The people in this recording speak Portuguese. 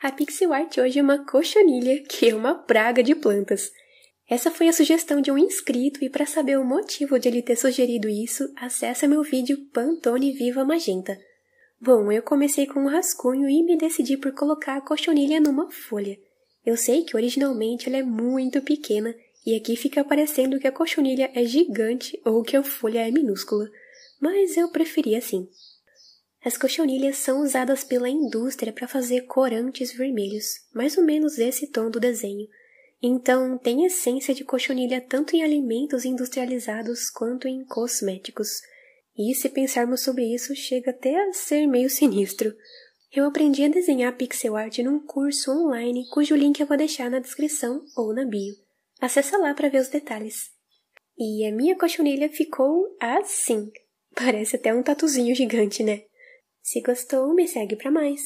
A pixel art hoje é uma cochonilha, que é uma praga de plantas. Essa foi a sugestão de um inscrito e para saber o motivo de ele ter sugerido isso, acessa meu vídeo Pantone Viva Magenta. Bom, eu comecei com um rascunho e me decidi por colocar a cochonilha numa folha. Eu sei que originalmente ela é muito pequena e aqui fica parecendo que a cochonilha é gigante ou que a folha é minúscula, mas eu preferi assim. As cochonilhas são usadas pela indústria para fazer corantes vermelhos, mais ou menos esse tom do desenho. Então, tem essência de cochonilha tanto em alimentos industrializados quanto em cosméticos. E se pensarmos sobre isso, chega até a ser meio sinistro. Eu aprendi a desenhar pixel art num curso online cujo link eu vou deixar na descrição ou na bio. Acesse lá para ver os detalhes. E a minha cochonilha ficou assim. Parece até um tatuzinho gigante, né? Se gostou, me segue para mais.